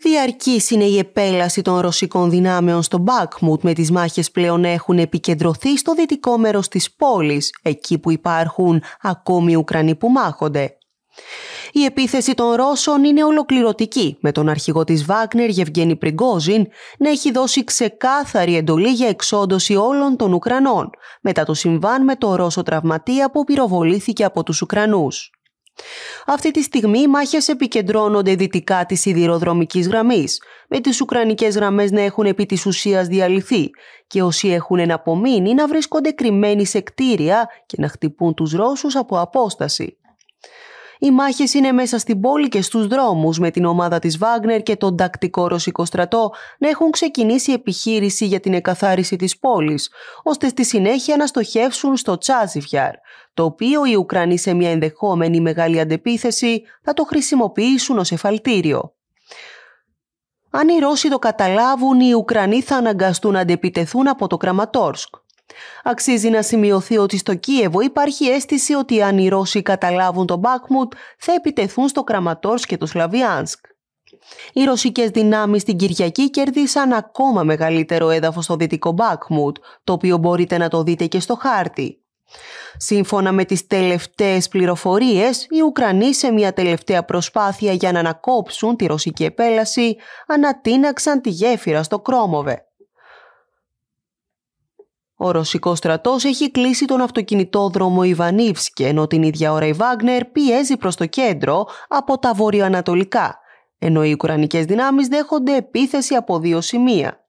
Διαρκής είναι η επέλαση των ρωσικών δυνάμεων στο Μπάκμουτ με τις μάχες πλέον έχουν επικεντρωθεί στο δυτικό μέρος της πόλης, εκεί που υπάρχουν ακόμη Ουκρανοί που μάχονται. Η επίθεση των Ρώσων είναι ολοκληρωτική, με τον αρχηγό της Βάγνερ Γευγένη Πριγκόζιν να έχει δώσει ξεκάθαρη εντολή για εξόντωση όλων των Ουκρανών, μετά το συμβάν με το Ρώσο τραυματία που πυροβολήθηκε από τους Ουκρανούς. Αυτή τη στιγμή οι μάχες επικεντρώνονται δυτικά της σιδηροδρομικής γραμμής, με τις ουκρανικές γραμμές να έχουν επί της ουσίας διαλυθεί και όσοι έχουν εναπομείνει να βρίσκονται κρυμμένοι σε κτίρια και να χτυπούν τους Ρώσους από απόσταση. Οι μάχες είναι μέσα στην πόλη και στους δρόμους, με την ομάδα της Βάγνερ και τον τακτικό ρωσικό στρατό να έχουν ξεκινήσει επιχείρηση για την εκαθάριση της πόλης, ώστε στη συνέχεια να στοχεύσουν στο Τσάζιφιαρ, το οποίο οι Ουκρανοί σε μια ενδεχόμενη μεγάλη αντεπίθεση θα το χρησιμοποιήσουν ως εφαλτήριο. Αν οι Ρώσοι το καταλάβουν, οι Ουκρανοί θα αναγκαστούν να αντεπιτεθούν από το Κραματόρσκ. Αξίζει να σημειωθεί ότι στο Κίεβο υπάρχει αίσθηση ότι αν οι Ρώσοι καταλάβουν τον Μπάκμουτ θα επιτεθούν στο Κραματόρς και το Σλαβιάνσκ. Οι ρωσικές δυνάμεις την Κυριακή κέρδισαν ακόμα μεγαλύτερο έδαφος στο δυτικό Μπάκμουτ, το οποίο μπορείτε να το δείτε και στο χάρτη. Σύμφωνα με τις τελευταίες πληροφορίες, οι Ουκρανοί σε μια τελευταία προσπάθεια για να ανακόψουν τη ρωσική επέλαση ανατείναξαν τη γέφυρα στο Κρόμοβε. Ο Ρωσικός στρατός έχει κλείσει τον αυτοκινητόδρομο Ιβανίβσκι, ενώ την ίδια ώρα η Βάγνερ πιέζει προς το κέντρο από τα βορειοανατολικά, ενώ οι Ουκρανικές δυνάμεις δέχονται επίθεση από δύο σημεία.